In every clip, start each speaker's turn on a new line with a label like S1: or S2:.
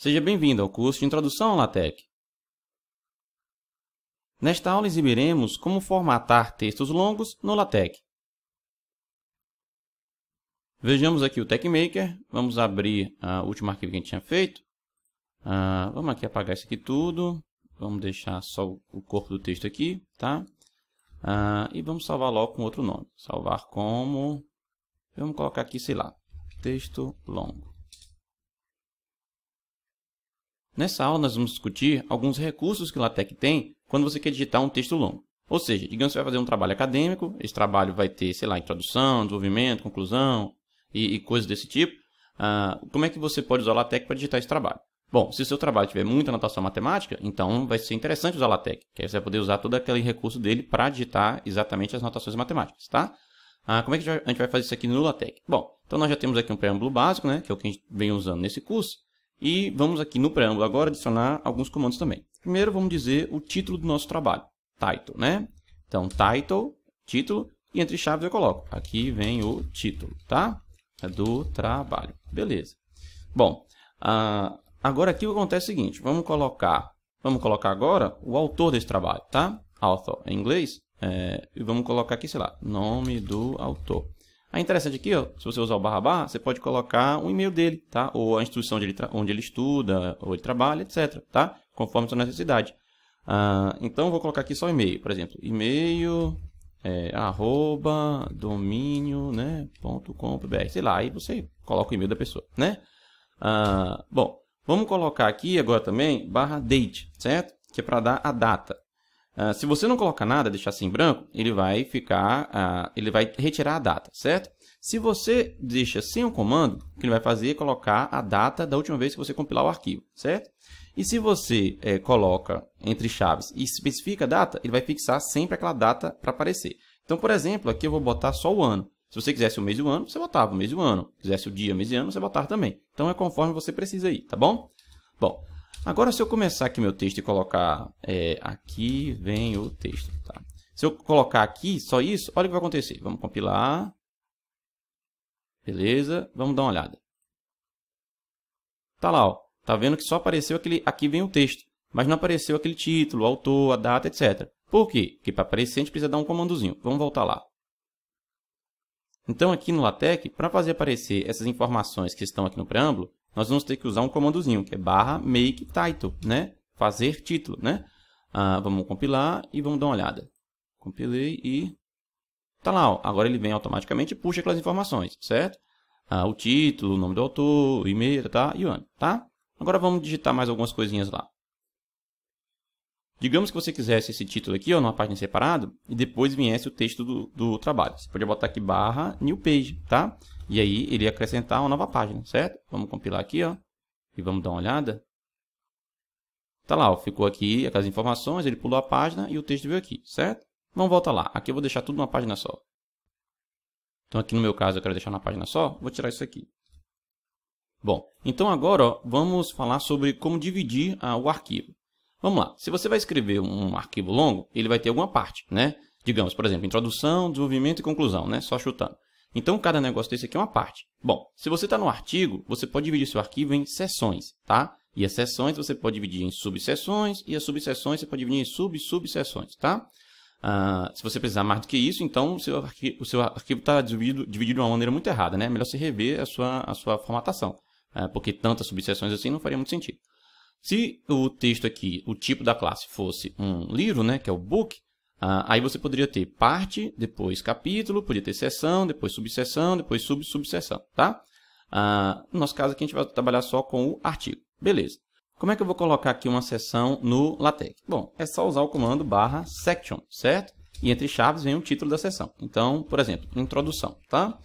S1: Seja bem-vindo ao curso de Introdução ao LaTeX. Nesta aula exibiremos como formatar textos longos no LaTeX. Vejamos aqui o TechMaker, vamos abrir a última arquivo que a gente tinha feito. Ah, vamos aqui apagar isso aqui tudo, vamos deixar só o corpo do texto aqui, tá? Ah, e vamos salvar logo com outro nome, salvar como... Vamos colocar aqui, sei lá, texto longo. Nessa aula nós vamos discutir alguns recursos que o LaTeX tem quando você quer digitar um texto longo. Ou seja, digamos que você vai fazer um trabalho acadêmico, esse trabalho vai ter, sei lá, introdução, desenvolvimento, conclusão e, e coisas desse tipo. Ah, como é que você pode usar o LaTeX para digitar esse trabalho? Bom, se o seu trabalho tiver muita anotação matemática, então vai ser interessante usar o LaTeX, que aí você vai poder usar todo aquele recurso dele para digitar exatamente as notações matemáticas, tá? Ah, como é que a gente vai fazer isso aqui no LaTeX? Bom, então nós já temos aqui um preâmbulo básico, né, que é o que a gente vem usando nesse curso. E vamos aqui no preâmbulo agora adicionar alguns comandos também. Primeiro vamos dizer o título do nosso trabalho, title, né? Então, title, título, e entre chaves eu coloco. Aqui vem o título, tá? É do trabalho, beleza. Bom, uh, agora aqui o que acontece é o seguinte, vamos colocar, vamos colocar agora o autor desse trabalho, tá? Author em inglês, é, e vamos colocar aqui, sei lá, nome do autor. A interessante aqui, ó, se você usar o barra barra, você pode colocar o e-mail dele, tá? Ou a instituição onde ele, onde ele estuda, ou ele trabalha, etc, tá? Conforme a sua necessidade. Ah, então, vou colocar aqui só e-mail, por exemplo, e-mail é, arroba domínio, né, ponto com, br, sei lá, aí você coloca o e-mail da pessoa, né? Ah, bom, vamos colocar aqui agora também barra date, certo? Que é para dar a data. Ah, se você não colocar nada, deixar assim em branco, ele vai ficar, uh, ele vai retirar a data, certo? Se você deixa sem o comando, o que ele vai fazer é colocar a data da última vez que você compilar o arquivo, certo? E se você é, coloca entre chaves e especifica a data, ele vai fixar sempre aquela data para aparecer. Então, por exemplo, aqui eu vou botar só o ano. Se você quisesse o mês e o ano, você botava o mês e o ano. Se quisesse o dia, mês e ano, você botava também. Então, é conforme você precisa aí, tá bom? Bom, Agora, se eu começar aqui meu texto e colocar é, aqui vem o texto, tá? Se eu colocar aqui só isso, olha o que vai acontecer. Vamos compilar. Beleza, vamos dar uma olhada. Tá lá, ó. Tá vendo que só apareceu aquele aqui vem o texto, mas não apareceu aquele título, o autor, a data, etc. Por quê? Porque para aparecer a gente precisa dar um comandozinho. Vamos voltar lá. Então aqui no LaTeX, para fazer aparecer essas informações que estão aqui no preâmbulo, nós vamos ter que usar um comandozinho, que é barra make title, né? Fazer título, né? Ah, vamos compilar e vamos dar uma olhada. Compilei e... Tá lá, ó. agora ele vem automaticamente e puxa aquelas informações, certo? Ah, o título, o nome do autor, o e-mail, tá? E o ano, tá? Agora vamos digitar mais algumas coisinhas lá. Digamos que você quisesse esse título aqui, ó, numa página separada, e depois viesse o texto do, do trabalho. Você podia botar aqui barra new page, tá? E aí ele ia acrescentar uma nova página, certo? Vamos compilar aqui, ó, e vamos dar uma olhada. Tá lá, ó, ficou aqui aquelas informações, ele pulou a página e o texto veio aqui, certo? Vamos voltar lá. Aqui eu vou deixar tudo numa página só. Então aqui no meu caso eu quero deixar na página só, vou tirar isso aqui. Bom, então agora ó, vamos falar sobre como dividir ah, o arquivo. Vamos lá. Se você vai escrever um arquivo longo, ele vai ter alguma parte, né? Digamos, por exemplo, introdução, desenvolvimento e conclusão, né? Só chutando. Então, cada negócio desse aqui é uma parte. Bom, se você está no artigo, você pode dividir seu arquivo em seções, tá? E as seções você pode dividir em subseções, e as subseções você pode dividir em sub-subseções, tá? Ah, se você precisar mais do que isso, então o seu arquivo está dividido, dividido de uma maneira muito errada, né? É melhor você rever a sua, a sua formatação, né? porque tantas subseções assim não faria muito sentido. Se o texto aqui, o tipo da classe fosse um livro, né, que é o book, ah, aí você poderia ter parte, depois capítulo, podia ter seção, depois subseção, depois subsubseção, tá? Ah, no nosso caso aqui a gente vai trabalhar só com o artigo. Beleza. Como é que eu vou colocar aqui uma seção no LaTeX? Bom, é só usar o comando barra section, certo? E entre chaves vem o título da seção. Então, por exemplo, introdução, tá?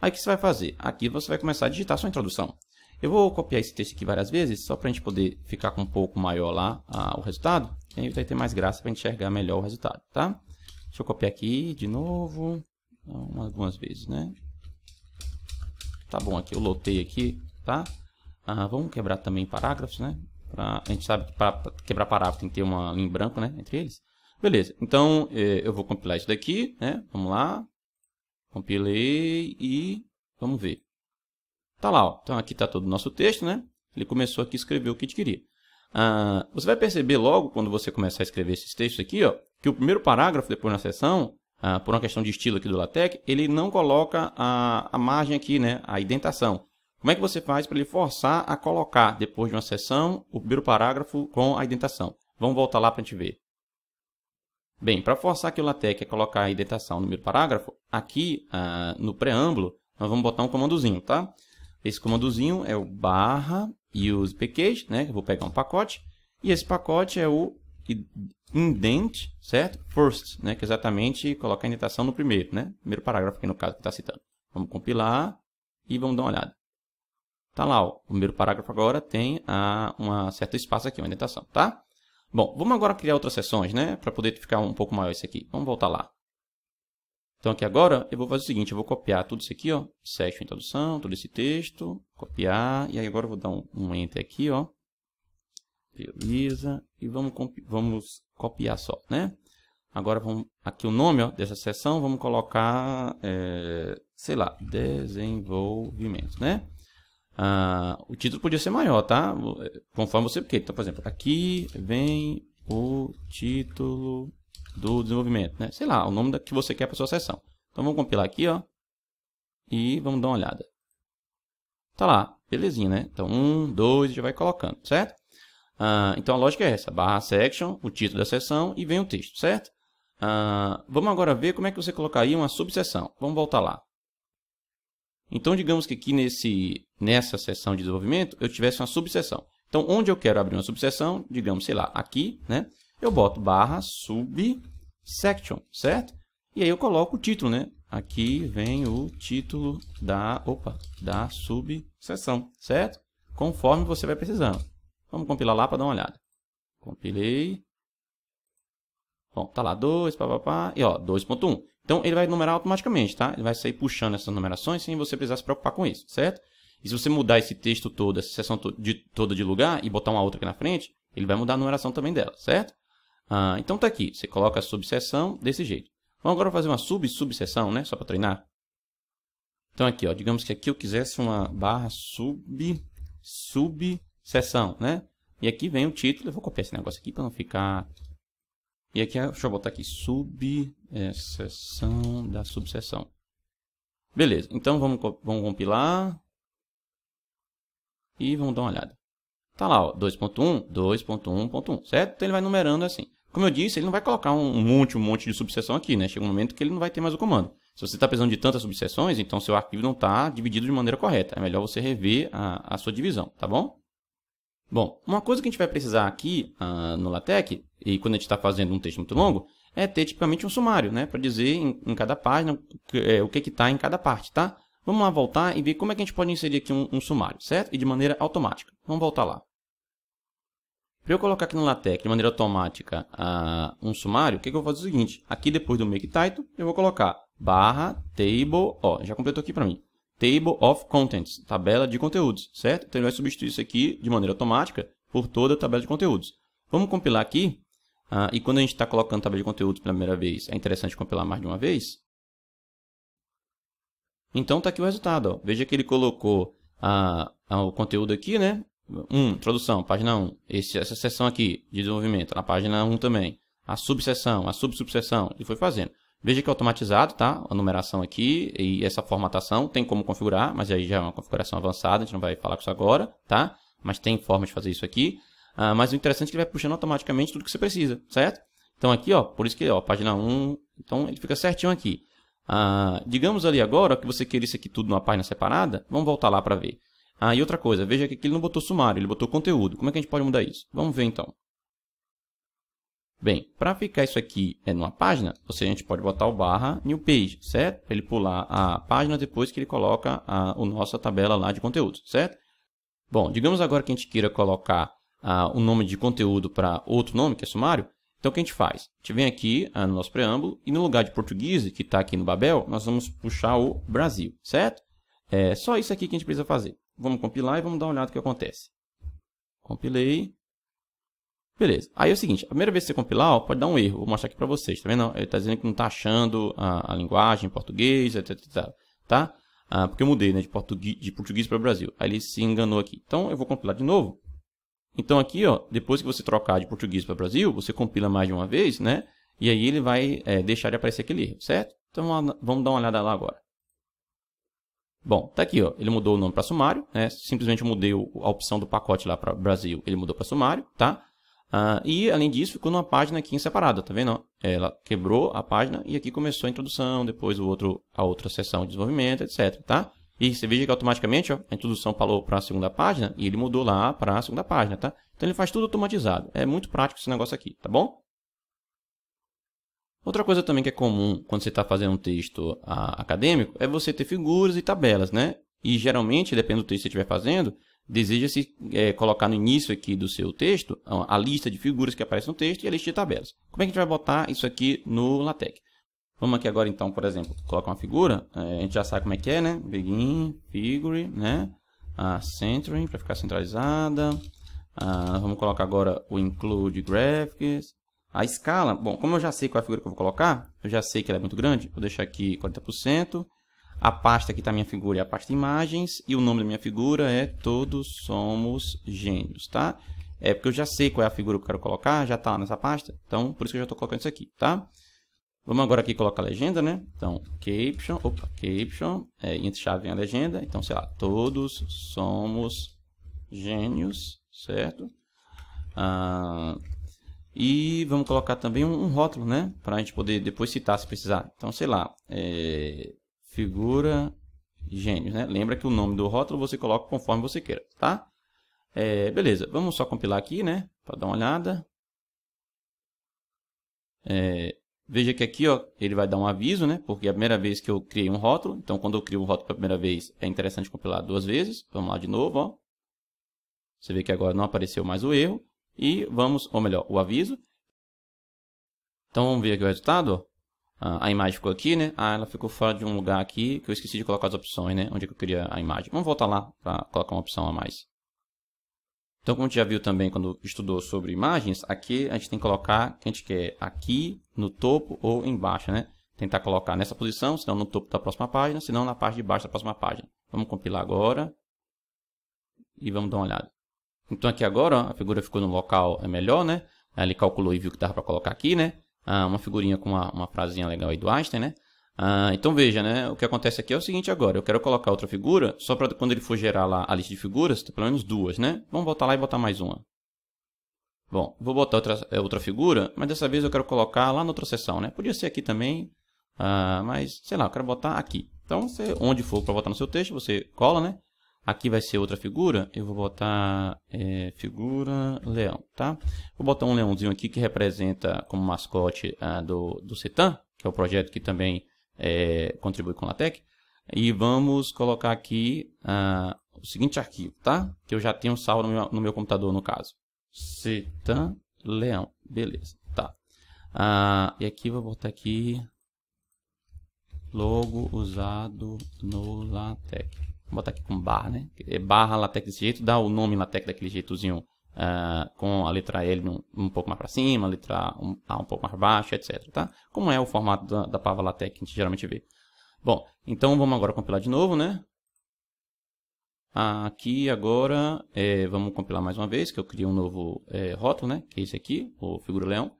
S1: Aí o que você vai fazer? Aqui você vai começar a digitar sua introdução. Eu vou copiar esse texto aqui várias vezes, só para a gente poder ficar com um pouco maior lá ah, o resultado. E aí vai ter mais graça para enxergar melhor o resultado, tá? Deixa eu copiar aqui de novo, algumas vezes, né? Tá bom aqui, eu lotei aqui, tá? Ah, vamos quebrar também parágrafos, né? Pra, a gente sabe que para quebrar parágrafo tem que ter uma linha em branco, né? Entre eles. Beleza, então eh, eu vou compilar isso daqui, né? Vamos lá. Compilei e vamos ver. Tá lá, ó. Então aqui está todo o nosso texto, né? Ele começou aqui a escrever o que ele queria. Ah, você vai perceber logo, quando você começar a escrever esses textos aqui, ó, que o primeiro parágrafo, depois na seção, ah, por uma questão de estilo aqui do LaTeX, ele não coloca a, a margem aqui, né? A indentação. Como é que você faz para ele forçar a colocar, depois de uma seção, o primeiro parágrafo com a indentação? Vamos voltar lá para a gente ver. Bem, para forçar que o LaTeX a colocar a indentação no primeiro parágrafo, aqui ah, no preâmbulo, nós vamos botar um comandozinho, tá? Esse comandozinho é o barra use package, né? Eu vou pegar um pacote. E esse pacote é o indent, certo? First, né? Que é exatamente coloca a indentação no primeiro, né? Primeiro parágrafo aqui no caso que está citando. Vamos compilar e vamos dar uma olhada. Tá lá, ó. o primeiro parágrafo agora tem a, uma certo espaço aqui, uma indentação, tá? Bom, vamos agora criar outras seções, né? Para poder ficar um pouco maior isso aqui. Vamos voltar lá. Então aqui agora eu vou fazer o seguinte, eu vou copiar tudo isso aqui, ó, sexto introdução, então, todo esse texto, copiar, e aí agora eu vou dar um, um enter aqui, ó, prioriza, e vamos, vamos copiar só, né? Agora vamos, aqui o nome ó, dessa seção, vamos colocar, é, sei lá, desenvolvimento, né? Ah, o título podia ser maior, tá? Conforme você, porque, então, por exemplo, aqui vem o título do desenvolvimento, né? Sei lá, o nome da, que você quer para sua sessão. Então vamos compilar aqui, ó. E vamos dar uma olhada. Tá lá, belezinha, né? Então, um, dois, já vai colocando, certo? Ah, então a lógica é essa: barra section, o título da sessão e vem o texto, certo? Ah, vamos agora ver como é que você colocaria uma subseção. Vamos voltar lá. Então, digamos que aqui nesse, nessa seção de desenvolvimento eu tivesse uma subseção. Então, onde eu quero abrir uma subseção, digamos, sei lá, aqui, né? eu boto barra subsection, certo? E aí eu coloco o título, né? Aqui vem o título da, opa, da subseção, certo? Conforme você vai precisando. Vamos compilar lá para dar uma olhada. Compilei. Bom, tá lá 2, papapá, e ó, 2.1. Então ele vai numerar automaticamente, tá? Ele vai sair puxando essas numerações sem você precisar se preocupar com isso, certo? E se você mudar esse texto todo, essa seção to de, toda de lugar e botar uma outra aqui na frente, ele vai mudar a numeração também dela, certo? Ah, então tá aqui, você coloca a subseção desse jeito. Vamos agora fazer uma sub-subseção, né? Só para treinar. Então aqui, ó, digamos que aqui eu quisesse uma barra sub, subseção, né? E aqui vem o título, eu vou copiar esse negócio aqui para não ficar... E aqui, deixa eu botar aqui, subseção da subseção. Beleza, então vamos, vamos compilar. E vamos dar uma olhada. Tá lá, ó, 2.1, 2.1.1, certo? Então ele vai numerando assim. Como eu disse, ele não vai colocar um monte, um monte de subseção aqui, né? Chega um momento que ele não vai ter mais o comando. Se você está precisando de tantas subseções, então seu arquivo não está dividido de maneira correta. É melhor você rever a, a, sua divisão, tá bom? Bom, uma coisa que a gente vai precisar aqui uh, no LaTeX, e quando a gente está fazendo um texto muito longo, é ter tipicamente um sumário, né? Para dizer em, em, cada página é, o que está em cada parte, tá? Vamos lá voltar e ver como é que a gente pode inserir aqui um, um sumário, certo? E de maneira automática. Vamos voltar lá. Para eu colocar aqui no LaTeX de maneira automática uh, um sumário, o que, que, eu vou fazer é o seguinte. Aqui depois do make title, eu vou colocar barra table, ó, já completou aqui para mim. Table of contents, tabela de conteúdos, certo? Então ele vai substituir isso aqui de maneira automática por toda a tabela de conteúdos. Vamos compilar aqui. Uh, e quando a gente está colocando tabela de conteúdos pela primeira vez, é interessante compilar mais de uma vez. Então está aqui o resultado. Ó. Veja que ele colocou ah, ah, o conteúdo aqui, né? 1, introdução, página 1. Esse, essa seção aqui, de desenvolvimento, na página 1 também. A subseção, a subsubseção, e foi fazendo. Veja que é automatizado, tá? A numeração aqui e essa formatação tem como configurar, mas aí já é uma configuração avançada, a gente não vai falar com isso agora, tá? Mas tem forma de fazer isso aqui. Ah, mas o interessante é que ele vai puxando automaticamente tudo que você precisa, certo? Então aqui, ó, por isso que, ó, página 1, então ele fica certinho aqui. Ah, digamos ali agora que você queria isso aqui tudo numa página separada, vamos voltar lá para ver. Ah, e outra coisa, veja que aqui ele não botou sumário, ele botou conteúdo. Como é que a gente pode mudar isso? Vamos ver então. Bem, para ficar isso aqui é numa página, ou seja, a gente pode botar o barra new page, certo? Para ele pular a página depois que ele coloca a, a nossa tabela lá de conteúdo, certo? Bom, digamos agora que a gente queira colocar o uh, um nome de conteúdo para outro nome, que é sumário, então o que a gente faz? A gente vem aqui uh, no nosso preâmbulo e no lugar de português, que está aqui no Babel, nós vamos puxar o Brasil, certo? É só isso aqui que a gente precisa fazer. Vamos compilar e vamos dar uma olhada no que acontece. Compilei. Beleza. Aí é o seguinte, a primeira vez que você compilar, ó, pode dar um erro. Vou mostrar aqui para vocês, tá vendo? Ele está dizendo que não está achando a, a, linguagem português, etc, etc tá? Ah, porque eu mudei né, de português, de português para Brasil. Aí ele se enganou aqui. Então, eu vou compilar de novo. Então, aqui, ó, depois que você trocar de português para Brasil, você compila mais de uma vez, né? E aí ele vai é, deixar de aparecer aquele erro, certo? Então, vamos dar uma olhada lá agora. Bom, tá aqui, ó, ele mudou o nome para Sumário, né? simplesmente mudei a opção do pacote lá para Brasil, ele mudou para Sumário, tá? Ah, e, além disso, ficou numa página aqui em separada, tá vendo? Ela quebrou a página e aqui começou a introdução, depois o outro, a outra seção de desenvolvimento, etc, tá? E você veja que automaticamente ó, a introdução falou para a segunda página e ele mudou lá para a segunda página, tá? Então ele faz tudo automatizado. É muito prático esse negócio aqui, tá bom? Outra coisa também que é comum quando você está fazendo um texto a, ah, acadêmico é você ter figuras e tabelas, né? E geralmente, depende do texto que você estiver fazendo, deseja-se é, colocar no início aqui do seu texto a, ah, a lista de figuras que aparecem no texto e a lista de tabelas. Como é que a gente vai botar isso aqui no LaTeX? Vamos aqui agora então, por exemplo, colocar uma figura, é, a gente já sabe como é que é, né? Begin, figure, né? A centering para ficar centralizada. Ah, vamos colocar agora o include graphics. A escala, bom, como eu já sei qual é a figura que eu vou colocar, eu já sei que ela é muito grande, vou deixar aqui 40%. A pasta que está minha figura é a pasta imagens e o nome da minha figura é Todos Somos Gênios, tá? É porque eu já sei qual é a figura que eu quero colocar, já está lá nessa pasta, então por isso que eu já estou colocando isso aqui, tá? Vamos agora aqui colocar a legenda, né? Então, caption, opa, caption, é, entre chave vem a legenda. Então, sei lá, todos somos gênios, certo? Ah, e vamos colocar também um, um rótulo, né? Para a gente poder depois citar se precisar. Então, sei lá, é, figura gênio, né? Lembra que o nome do rótulo você coloca conforme você queira, tá? É, beleza, vamos só compilar aqui, né? Para dar uma olhada. É, veja que aqui ó, ele vai dar um aviso, né? Porque é a primeira vez que eu criei um rótulo. Então, quando eu crio um rótulo pela primeira vez, é interessante compilar duas vezes. Vamos lá de novo, ó. Você vê que agora não apareceu mais o erro. E vamos, ou melhor, o aviso. Então vamos ver aqui o resultado. Ah, a imagem ficou aqui, né? Ah, ela ficou fora de um lugar aqui que eu esqueci de colocar as opções, né? Onde é que eu queria a imagem. Vamos voltar lá para colocar uma opção a mais. Então, como a gente já viu também quando estudou sobre imagens, aqui a gente tem que colocar que a gente quer aqui, no topo ou embaixo, né? Tentar colocar nessa posição, senão no topo da próxima página, senão na parte de baixo da próxima página. Vamos compilar agora e vamos dar uma olhada. Então aqui agora ó, a figura ficou no local é melhor, né? ele calculou e viu que dava para colocar aqui, né? Ah, uma figurinha com uma, uma frasinha legal aí do Einstein, né? Ah, então veja, né? O que acontece aqui é o seguinte agora. Eu quero colocar outra figura, só para quando ele for gerar lá a lista de figuras, ter pelo menos duas, né? Vamos voltar lá e botar mais uma. Bom, vou botar outra, é, outra figura, mas dessa vez eu quero colocar lá na outra seção, né? Podia ser aqui também, ah, mas sei lá, eu quero botar aqui. Então, você, onde for para botar no seu texto, você cola, né? Aqui vai ser outra figura, eu vou botar é, figura leão, tá? Vou botar um leãozinho aqui que representa como mascote ah, do, do CETAM, que é o projeto que também é, contribui com a LaTeX. E vamos colocar aqui ah, o seguinte arquivo, tá? Que eu já tenho salvo no meu, no meu computador, no caso. CETAM leão, beleza, tá? Ah, e aqui vou botar aqui logo usado no LaTeX. Vou botar aqui com barra, né? É barra LaTeX desse jeito, dá o nome LaTeX daquele jeitozinho uh, com a letra L um, um pouco mais para cima, a letra um, A um pouco mais baixo, etc. Tá? Como é o formato da, da Pava LaTeX que a gente geralmente vê. Bom, então vamos agora compilar de novo, né? Aqui agora é, vamos compilar mais uma vez, que eu criei um novo é, rótulo, né? Que é esse aqui, o figura leão.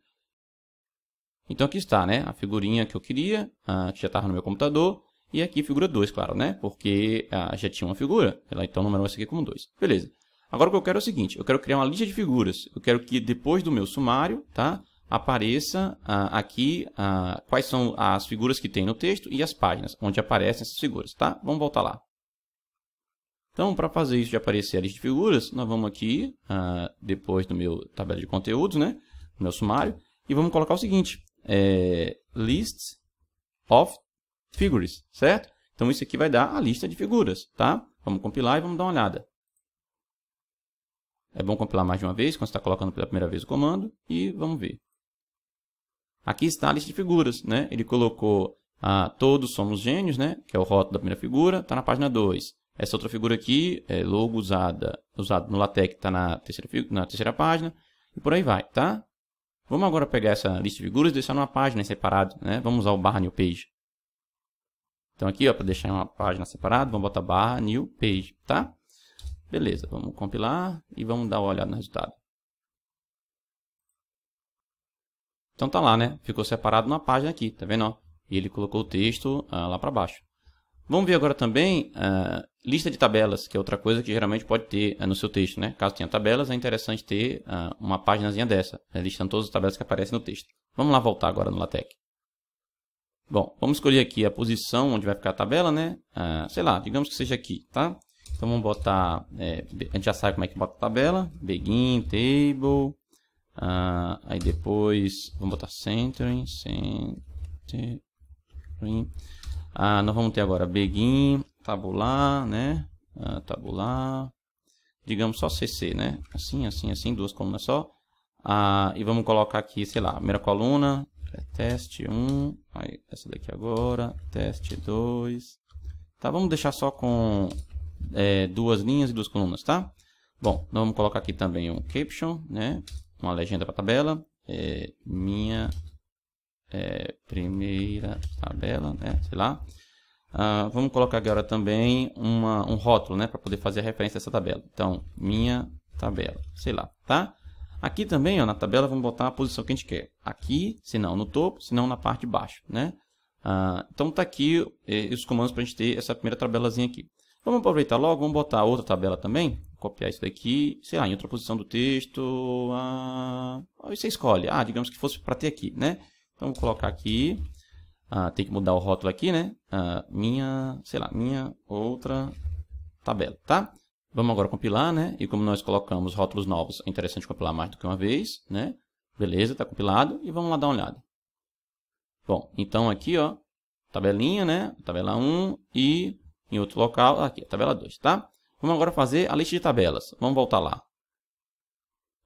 S1: Então aqui está, né? A figurinha que eu queria, uh, que já estava no meu computador. E aqui figura 2, claro, né? Porque ah, já tinha uma figura, ela então numerou essa aqui como 2. Beleza. Agora o que eu quero é o seguinte, eu quero criar uma lista de figuras. Eu quero que depois do meu sumário, tá? Apareça ah, aqui ah, quais são as figuras que tem no texto e as páginas onde aparecem essas figuras, tá? Vamos voltar lá. Então, para fazer isso de aparecer a lista de figuras, nós vamos aqui, ah, depois do meu tabela de conteúdos, né? meu sumário, e vamos colocar o seguinte, é, list of figures, certo? Então isso aqui vai dar a lista de figuras, tá? Vamos compilar e vamos dar uma olhada. É bom compilar mais de uma vez, quando você está colocando pela primeira vez o comando, e vamos ver. Aqui está a lista de figuras, né? Ele colocou ah, todos somos gênios, né? Que é o rótulo da primeira figura, está na página 2. Essa outra figura aqui, é logo usada, usado no LaTeX, está na terceira, na terceira página, e por aí vai, tá? Vamos agora pegar essa lista de figuras e deixar numa página separada, né? Vamos usar o barra new page. Então aqui, ó, para deixar uma página separada, vamos botar barra new page, tá? Beleza, vamos compilar e vamos dar uma olhada no resultado. Então tá lá, né? Ficou separado numa página aqui, tá vendo? E ele colocou o texto ah, lá para baixo. Vamos ver agora também ah, lista de tabelas, que é outra coisa que geralmente pode ter ah, no seu texto, né? Caso tenha tabelas, é interessante ter ah, uma paginazinha dessa, né? listando todas as tabelas que aparecem no texto. Vamos lá voltar agora no LaTeX. Bom, vamos escolher aqui a posição onde vai ficar a tabela, né? Ah, sei lá, digamos que seja aqui, tá? Então vamos botar, é, a gente já sabe como é que bota a tabela. Begin, table, ah, aí depois vamos botar centering, centering. Ah, nós vamos ter agora begin, tabular, né? Ah, tabular, digamos só CC, né? Assim, assim, assim, duas colunas só. Ah, e vamos colocar aqui, sei lá, primeira coluna, é, teste 1, aí essa daqui agora, teste 2. Tá, vamos deixar só com é, duas linhas e duas colunas, tá? Bom, vamos colocar aqui também um caption, né? Uma legenda para tabela. É, minha é, primeira tabela, né? Sei lá. Ah, vamos colocar agora também uma, um rótulo, né? Para poder fazer a referência a essa tabela. Então, minha tabela, sei lá, tá? Aqui também, ó, na tabela, vamos botar a posição que a gente quer. Aqui, se não no topo, se não na parte de baixo, né? Ah, então tá aqui é, eh, os comandos para a gente ter essa primeira tabelazinha aqui. Vamos aproveitar logo, vamos botar outra tabela também. Copiar isso daqui, sei lá, em outra posição do texto. Ah, aí você escolhe. Ah, digamos que fosse para ter aqui, né? Então vou colocar aqui. Ah, tem que mudar o rótulo aqui, né? Ah, minha, sei lá, minha outra tabela, tá? Vamos agora compilar, né? E como nós colocamos rótulos novos, é interessante compilar mais do que uma vez, né? Beleza, está compilado. E vamos lá dar uma olhada. Bom, então aqui, ó, tabelinha, né? Tabela 1 e em outro local, aqui, tabela 2, tá? Vamos agora fazer a lista de tabelas. Vamos voltar lá.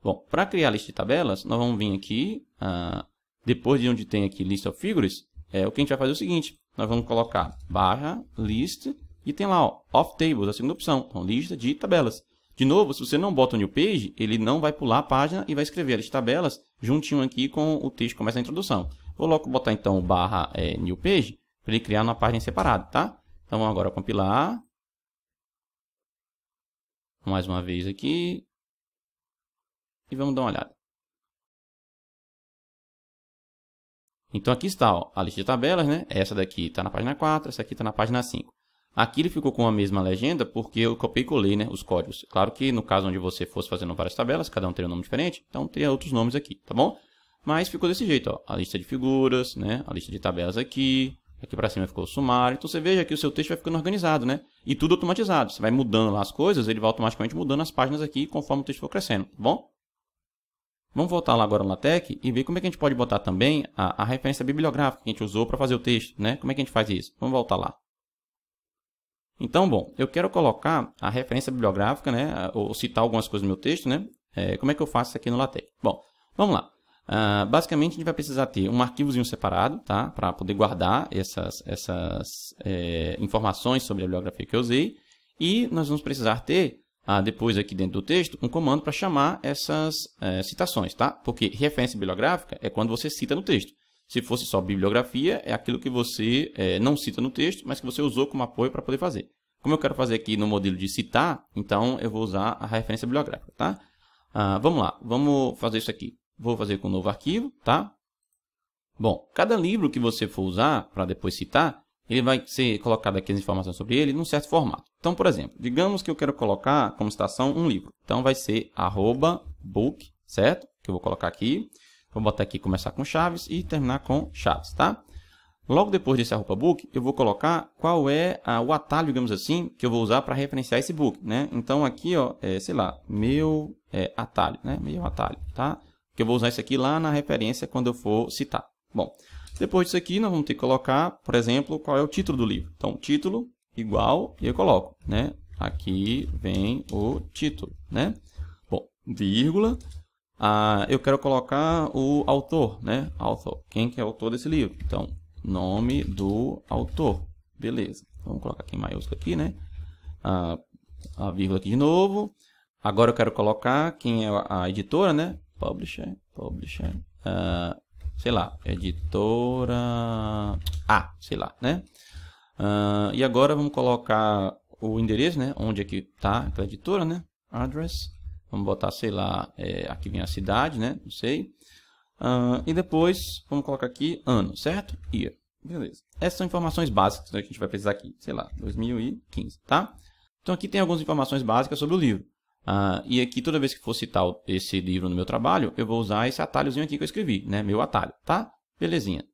S1: Bom, para criar a lista de tabelas, nós vamos vir aqui, ah, depois de onde tem aqui list of figures, é, o que a gente vai fazer é o seguinte, nós vamos colocar barra list e tem lá, ó, Off Tables, a segunda opção. Então, lista de tabelas. De novo, se você não bota o New Page, ele não vai pular a página e vai escrever as tabelas juntinho aqui com o texto que começa a introdução. Vou logo botar então o barra é, New Page para ele criar uma página separada, tá? Então vamos agora compilar. Mais uma vez aqui. E vamos dar uma olhada. Então aqui está ó, a lista de tabelas, né? Essa daqui está na página 4, essa aqui está na página 5. Aqui ele ficou com a mesma legenda porque eu copiei e colei né, os códigos. Claro que no caso onde você fosse fazendo várias tabelas, cada um teria um nome diferente, então teria outros nomes aqui, tá bom? Mas ficou desse jeito, ó, a lista de figuras, né, a lista de tabelas aqui, aqui para cima ficou o sumário. Então você veja que o seu texto vai ficando organizado, né? E tudo automatizado. Você vai mudando lá as coisas, ele vai automaticamente mudando as páginas aqui conforme o texto for crescendo, tá bom? Vamos voltar lá agora no LaTeX e ver como é que a gente pode botar também a, a referência bibliográfica que a gente usou para fazer o texto, né? Como é que a gente faz isso? Vamos voltar lá. Então, bom, eu quero colocar a referência bibliográfica, né, ou citar algumas coisas no meu texto, né? É, como é que eu faço isso aqui no LaTeX? Bom, vamos lá. Uh, basicamente, a gente vai precisar ter um arquivozinho separado, tá? Para poder guardar essas, essas é, informações sobre a bibliografia que eu usei. E nós vamos precisar ter, uh, depois aqui dentro do texto, um comando para chamar essas uh, citações, tá? Porque referência bibliográfica é quando você cita no texto. Se fosse só bibliografia, é aquilo que você é, não cita no texto, mas que você usou como apoio para poder fazer. Como eu quero fazer aqui no modelo de citar, então eu vou usar a referência bibliográfica, tá? Ah, vamos lá, vamos fazer isso aqui. Vou fazer com um novo arquivo, tá? Bom, cada livro que você for usar para depois citar, ele vai ser colocado aqui as informações sobre ele num certo formato. Então, por exemplo, digamos que eu quero colocar como citação um livro. Então, vai ser arroba book, certo? Que eu vou colocar aqui. Vou botar aqui começar com chaves e terminar com chaves, tá? Logo depois desse arroba book, eu vou colocar qual é a, o atalho, digamos assim, que eu vou usar para referenciar esse book, né? Então aqui, ó, é, sei lá, meu é, atalho, né? Meu atalho, tá? Que eu vou usar isso aqui lá na referência quando eu for citar. Bom, depois disso aqui, nós vamos ter que colocar, por exemplo, qual é o título do livro. Então, título igual, e eu coloco, né? Aqui vem o título, né? Bom, vírgula, ah, eu quero colocar o autor, né? Author. Quem que é o autor desse livro? Então, nome do autor. Beleza. Vamos colocar aqui em maiúsculo aqui, né? Ah, a vírgula aqui de novo. Agora eu quero colocar quem é a editora, né? Publisher, publisher. Ah, sei lá, editora A, ah, sei lá, né? Ah, e agora vamos colocar o endereço, né? Onde é que tá a editora, né? Address. Vamos botar, sei lá, é, aqui vem a cidade, né? Não sei. Uh, e depois, vamos colocar aqui ano, certo? Year. Beleza. Essas são informações básicas né, que a gente vai precisar aqui. Sei lá, 2015, tá? Então aqui tem algumas informações básicas sobre o livro. Uh, e aqui, toda vez que for citar esse livro no meu trabalho, eu vou usar esse atalhozinho aqui que eu escrevi, né? Meu atalho, tá? Belezinha.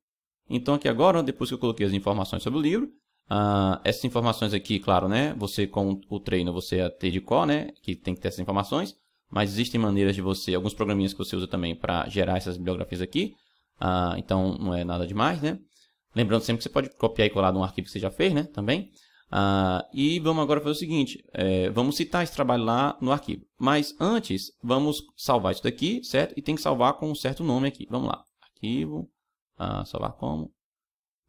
S1: Então aqui agora, depois que eu coloquei as informações sobre o livro, uh, essas informações aqui, claro, né? Você com o treino, você é a ter de cor, né? Que tem que ter essas informações mas existem maneiras de você, alguns programinhas que você usa também para gerar essas bibliografias aqui. Ah, então não é nada demais, né? Lembrando sempre que você pode copiar e colar de um arquivo que você já fez, né? Também. Ah, e vamos agora fazer o seguinte, é, vamos citar esse trabalho lá no arquivo. Mas antes, vamos salvar isso daqui, certo? E tem que salvar com um certo nome aqui. Vamos lá, arquivo, ah, salvar como?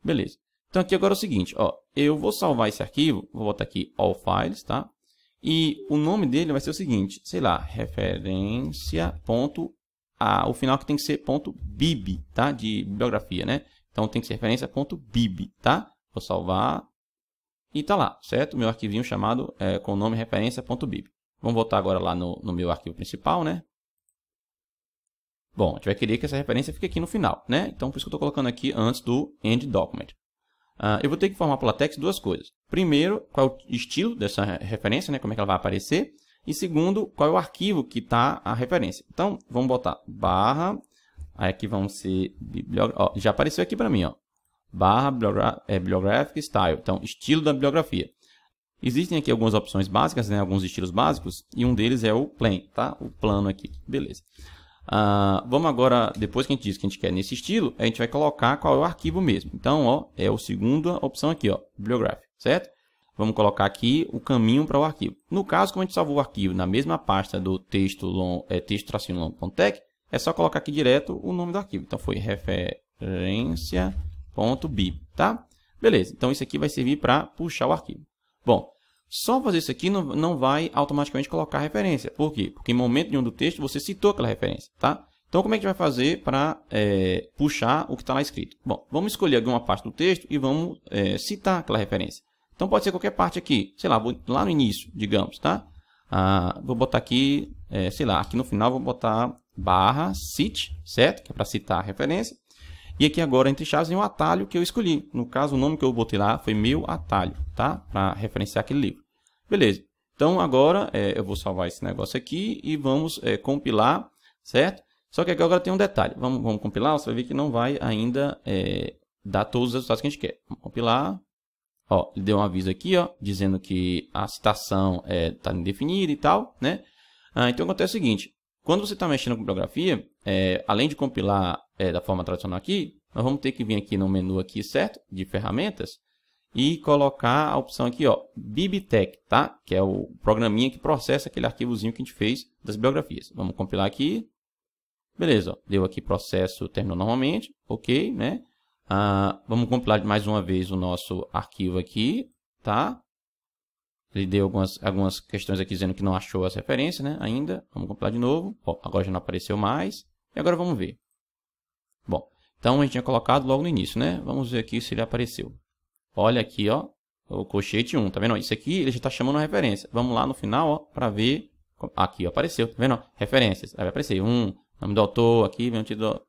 S1: Beleza. Então aqui agora é o seguinte, ó, eu vou salvar esse arquivo, vou botar aqui all files, tá? E o nome dele vai ser o seguinte, sei lá, referência ponto a, o final que tem que ser ponto .bib, tá? De bibliografia, né? Então tem que ser referência ponto .bib, tá? Vou salvar e tá lá, certo? meu arquivinho chamado é, com o nome referência.bib. Vamos voltar agora lá no, no meu arquivo principal, né? Bom, a gente vai querer que essa referência fique aqui no final, né? Então, por isso que eu estou colocando aqui antes do end document. Uh, eu vou ter que formar para o LaTeX duas coisas. Primeiro, qual é o estilo dessa referência, né, como é que ela vai aparecer. E segundo, qual é o arquivo que está a referência. Então, vamos botar barra, aí aqui vamos ser bibliografia, já apareceu aqui para mim, ó, barra é, bibliographic style, então estilo da bibliografia. Existem aqui algumas opções básicas, né, alguns estilos básicos, e um deles é o plain, tá? O plano aqui, beleza. Ah, vamos agora, depois que a gente diz que a gente quer nesse estilo, a gente vai colocar qual é o arquivo mesmo. Então, ó, é a segunda opção aqui, ó, bibliográfico, certo? Vamos colocar aqui o caminho para o arquivo. No caso, como a gente salvou o arquivo na mesma pasta do texto long, é, texto long.tech, é só colocar aqui direto o nome do arquivo. Então, foi referência.bib, tá? Beleza, então isso aqui vai servir para puxar o arquivo. Bom, só fazer isso aqui não, não vai automaticamente colocar referência. Por quê? Porque em momento nenhum do texto você citou aquela referência, tá? Então, como é que a gente vai fazer para é, puxar o que está lá escrito? Bom, vamos escolher alguma parte do texto e vamos é, citar aquela referência. Então, pode ser qualquer parte aqui. Sei lá, vou, lá no início, digamos, tá? Ah, vou botar aqui, é, sei lá, aqui no final vou botar barra cite, certo? Que é para citar a referência. E aqui agora, entre chaves, vem o atalho que eu escolhi. No caso, o nome que eu botei lá foi meu atalho, tá? Para referenciar aquele livro. Beleza. Então, agora é, eu vou salvar esse negócio aqui e vamos é, compilar, certo? Só que aqui agora tem um detalhe. Vamos, vamos compilar, você vai ver que não vai ainda é, dar todos os resultados que a gente quer. Vamos compilar. Ó, ele deu um aviso aqui, ó, dizendo que a citação está é, indefinida e tal, né? Ah, então, acontece o seguinte. Quando você está mexendo com bibliografia, é, além de compilar é, da forma tradicional aqui, nós vamos ter que vir aqui no menu aqui, certo? De ferramentas e colocar a opção aqui, ó, Bibtec, tá? Que é o programinha que processa aquele arquivozinho que a gente fez das biografias. Vamos compilar aqui. Beleza, ó, deu aqui processo, terminou normalmente, ok, né? Ah, vamos compilar mais uma vez o nosso arquivo aqui, tá? Ele deu algumas, algumas questões aqui dizendo que não achou as referências né, ainda. Vamos compilar de novo. agora já não apareceu mais. E agora vamos ver. Bom, então a gente tinha colocado logo no início, né? Vamos ver aqui se ele apareceu. Olha aqui, ó, o cochete 1, tá vendo? Isso aqui ele já está chamando a referência. Vamos lá no final, ó, para ver. Aqui ó, apareceu, tá vendo? Referências. Aí vai aparecer um, nome do autor, aqui vem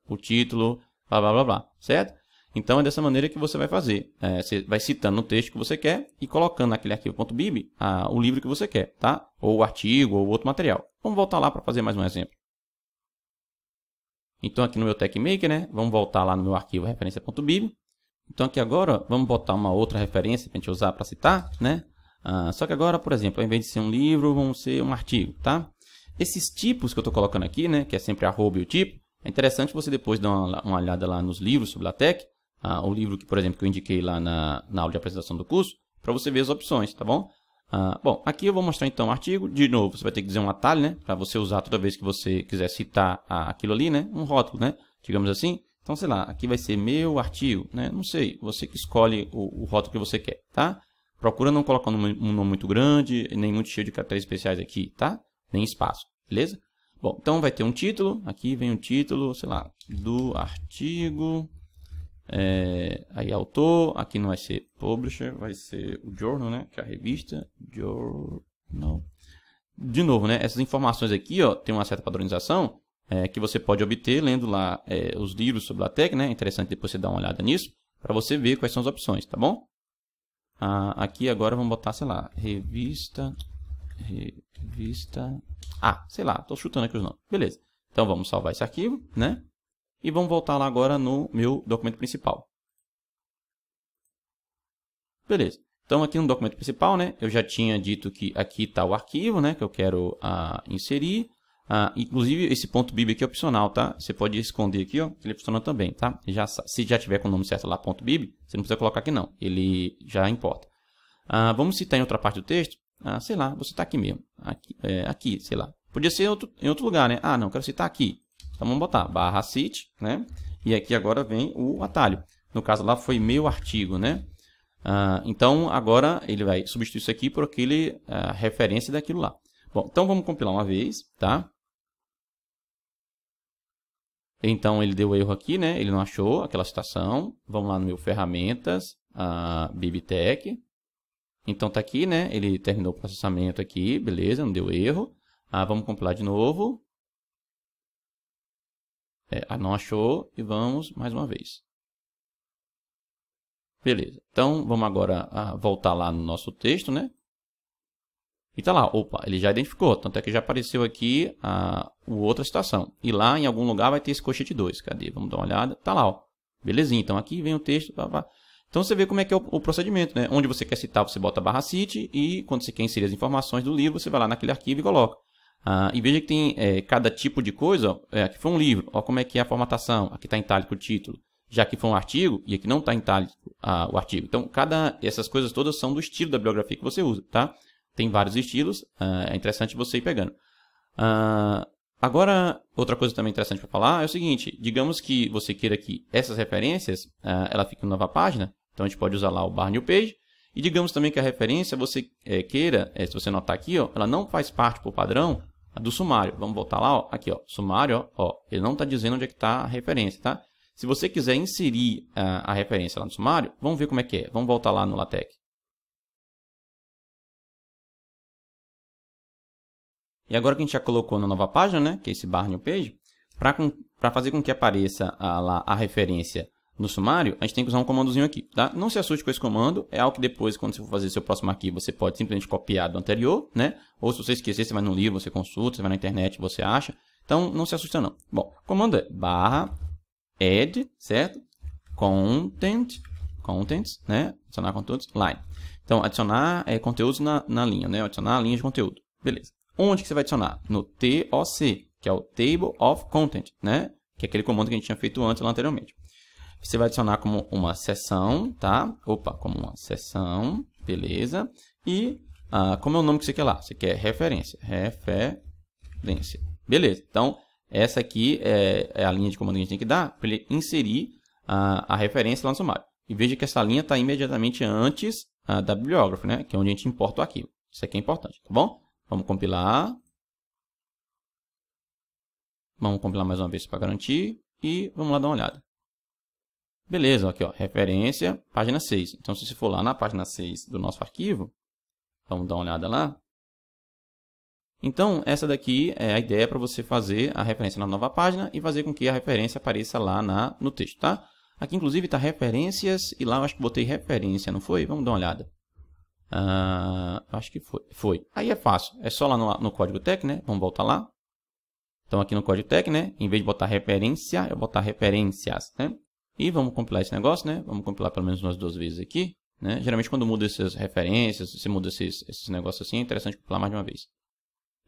S1: o título, blá blá blá blá, certo? Então é dessa maneira que você vai fazer. É, você vai citando o texto que você quer e colocando naquele arquivo.bib ah, o livro que você quer, tá? Ou o artigo ou outro material. Vamos voltar lá para fazer mais um exemplo. Então aqui no meu TechMaker, né? Vamos voltar lá no meu arquivo referência.bib. Então aqui agora vamos botar uma outra referência para a gente usar para citar, né? Ah, só que agora, por exemplo, ao invés de ser um livro, vão ser um artigo, tá? Esses tipos que eu estou colocando aqui, né? Que é sempre arroba e o tipo. É interessante você depois dar uma, uma olhada lá nos livros sobre Tech ah, o livro que, por exemplo, que eu indiquei lá na, na aula de apresentação do curso, para você ver as opções, tá bom? Ah, bom, aqui eu vou mostrar então o artigo. De novo, você vai ter que dizer um atalho, né? Para você usar toda vez que você quiser citar ah, aquilo ali, né? Um rótulo, né? Digamos assim. Então, sei lá, aqui vai ser meu artigo, né? Não sei, você que escolhe o, o rótulo que você quer, tá? Procura não colocar um nome, um nome muito grande, nem muito cheio de caracteres especiais aqui, tá? Nem espaço, beleza? Bom, então vai ter um título, aqui vem o título, sei lá, do artigo é, aí é autor, aqui não vai ser publisher, vai ser o journal, né? Que é a revista. Journal. De novo, né? Essas informações aqui, ó, tem uma certa padronização é, que você pode obter lendo lá é, os livros sobre a tech, né? Interessante depois você dar uma olhada nisso para você ver quais são as opções, tá bom? Ah, aqui agora vamos botar, sei lá, revista, revista, ah, sei lá, estou chutando aqui os nomes, beleza. Então vamos salvar esse arquivo, né? E vamos voltar lá agora no meu documento principal. Beleza. Então aqui no documento principal, né, eu já tinha dito que aqui está o arquivo, né, que eu quero ah, inserir. Ah, inclusive esse ponto .bib aqui é opcional, tá? Você pode esconder aqui, ó, ele funciona também, tá? Já, se já tiver com o nome certo lá, ponto .bib, você não precisa colocar aqui não, ele já importa. Ah, vamos citar em outra parte do texto, ah, sei lá, vou citar aqui mesmo, aqui, é, aqui sei lá. Podia ser em outro, em outro lugar, né? Ah, não, quero citar aqui. Então vamos botar barra cite, né? E aqui agora vem o atalho. No caso lá foi meu artigo, né? Ah, então agora ele vai substituir isso aqui por aquele ah, referência daquilo lá. Bom, então vamos compilar uma vez, tá? Então ele deu erro aqui, né? Ele não achou aquela citação. Vamos lá no meu ferramentas, a ah, BibTech. Então tá aqui, né? Ele terminou o processamento aqui, beleza, não deu erro. Ah, vamos compilar de novo. É, não achou e vamos mais uma vez. Beleza. Então, vamos agora ah, voltar lá no nosso texto, né? E tá lá, opa, ele já identificou, tanto é que já apareceu aqui a, ah, a outra citação. E lá em algum lugar vai ter esse colchete 2, cadê? Vamos dar uma olhada, tá lá, ó. Belezinha, então aqui vem o texto, pá, pá. Então você vê como é que é o, o, procedimento, né? Onde você quer citar, você bota barra cite e quando você quer inserir as informações do livro, você vai lá naquele arquivo e coloca. Ah, e veja que tem é, cada tipo de coisa. É, aqui foi um livro, olha como é que é a formatação. Aqui está em itálico o título. Já que foi um artigo, e aqui não está em itálico ah, o artigo. Então, cada essas coisas todas são do estilo da biografia que você usa, tá? Tem vários estilos, ah, é interessante você ir pegando. Ah, agora, outra coisa também interessante para falar é o seguinte, digamos que você queira que essas referências, ah, ela fique em nova página, então a gente pode usar lá o bar new page, e digamos também que a referência você é, queira, é, se você notar aqui, ó, ela não faz parte por padrão a do sumário. Vamos voltar lá, ó, aqui, ó, sumário, ó, ó ele não está dizendo onde é que está a referência, tá? Se você quiser inserir a, ah, a referência lá no sumário, vamos ver como é que é. Vamos voltar lá no LaTeX. E agora que a gente já colocou na nova página, né, que é esse bar new page, para fazer com que apareça ah, lá a referência no sumário, a gente tem que usar um comandozinho aqui, tá? Não se assuste com esse comando, é algo que depois, quando você for fazer seu próximo arquivo, você pode simplesmente copiar do anterior, né? Ou se você esquecer, você vai no livro, você consulta, você vai na internet, você acha. Então, não se assusta não. Bom, comando é barra add, certo? Content, contents, né? Adicionar conteúdos, line. Então, adicionar é, conteúdos na, na linha, né? Adicionar a linha de conteúdo. Beleza. Onde que você vai adicionar? No TOC, que é o Table of Content, né? Que é aquele comando que a gente tinha feito antes lá anteriormente. Você vai adicionar como uma sessão, tá? Opa, como uma sessão, beleza. E ah, como é o nome que você quer lá? Você quer referência, referência. Beleza, então essa aqui é, é a linha de comando que a gente tem que dar para ele inserir ah, a referência lá no sumário. E veja que essa linha está imediatamente antes ah, da bibliógrafa, né? Que é onde a gente importa o arquivo. Isso aqui é importante, tá bom? Vamos compilar. Vamos compilar mais uma vez para garantir. E vamos lá dar uma olhada. Beleza, aqui ó, referência, página 6. Então, se você for lá na página 6 do nosso arquivo, vamos dar uma olhada lá. Então, essa daqui é a ideia para você fazer a referência na nova página e fazer com que a referência apareça lá na, no texto, tá? Aqui, inclusive, está referências e lá eu acho que botei referência, não foi? Vamos dar uma olhada. Uh, acho que foi. foi. Aí é fácil. É só lá no, no código tech, né? Vamos voltar lá. Então, aqui no código tech, né? Em vez de botar referência, eu botar referências, né? E vamos compilar esse negócio, né? Vamos compilar pelo menos umas duas vezes aqui. Né? Geralmente quando muda essas referências, se muda esses, esses negócios assim, é interessante compilar mais de uma vez.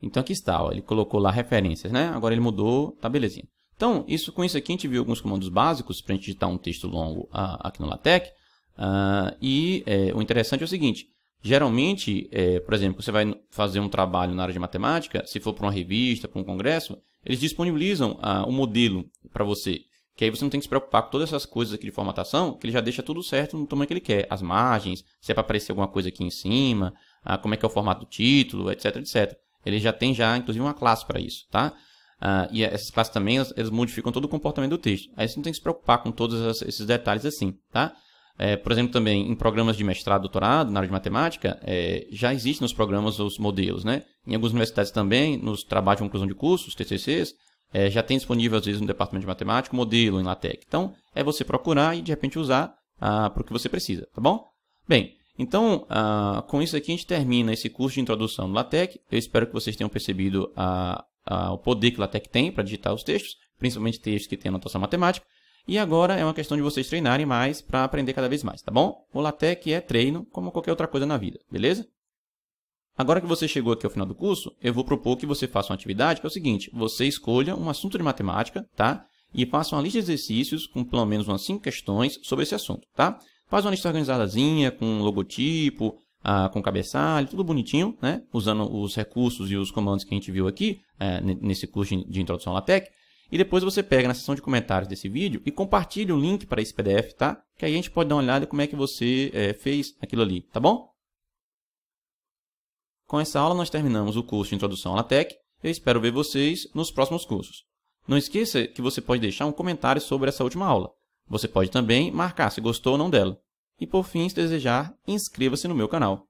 S1: Então aqui está, ó, ele colocou lá referências, né? Agora ele mudou, tá belezinha. Então, isso, com isso aqui a gente viu alguns comandos básicos para a gente digitar um texto longo uh, aqui no LaTeX. Uh, e é, o interessante é o seguinte, geralmente, é, por exemplo, você vai fazer um trabalho na área de matemática, se for para uma revista, para um congresso, eles disponibilizam ah, o uh, um modelo para você. Que aí você não tem que se preocupar com todas essas coisas aqui de formatação, que ele já deixa tudo certo no tamanho que ele quer. As margens, se é para aparecer alguma coisa aqui em cima, ah, como é que é o formato do título, etc, etc. Ele já tem já, inclusive, uma classe para isso, tá? Ah, e essas classes também, elas, elas, modificam todo o comportamento do texto. Aí você não tem que se preocupar com todos esses detalhes assim, tá? É, por exemplo, também em programas de mestrado, doutorado, na área de matemática, é, já existem nos programas os modelos, né? Em algumas universidades também, nos trabalhos de conclusão de cursos, TCCs, é, já tem disponível, às vezes, no departamento de matemática, modelo em LaTeX. Então, é você procurar e, de repente, usar ah, para o que você precisa, tá bom? Bem, então, ah, com isso aqui a gente termina esse curso de introdução do LaTeX. Eu espero que vocês tenham percebido a, ah, a, ah, o poder que o LaTeX tem para digitar os textos, principalmente textos que têm anotação matemática. E agora é uma questão de vocês treinarem mais para aprender cada vez mais, tá bom? O LaTeX é treino, como qualquer outra coisa na vida, beleza? Agora que você chegou aqui ao final do curso, eu vou propor que você faça uma atividade que é o seguinte, você escolha um assunto de matemática, tá? E faça uma lista de exercícios com pelo menos umas 5 questões sobre esse assunto, tá? Faz uma lista organizadazinha, com logotipo, ah, com cabeçalho, tudo bonitinho, né? Usando os recursos e os comandos que a gente viu aqui, é, nesse curso de introdução à LaTeX. E depois você pega na seção de comentários desse vídeo e compartilha o link para esse PDF, tá? Que aí a gente pode dar uma olhada como é que você é, fez aquilo ali, tá bom? Com essa aula nós terminamos o curso de Introdução à LaTeX. Eu espero ver vocês nos próximos cursos. Não esqueça que você pode deixar um comentário sobre essa última aula. Você pode também marcar se gostou ou não dela. E por fim, se desejar, inscreva-se no meu canal.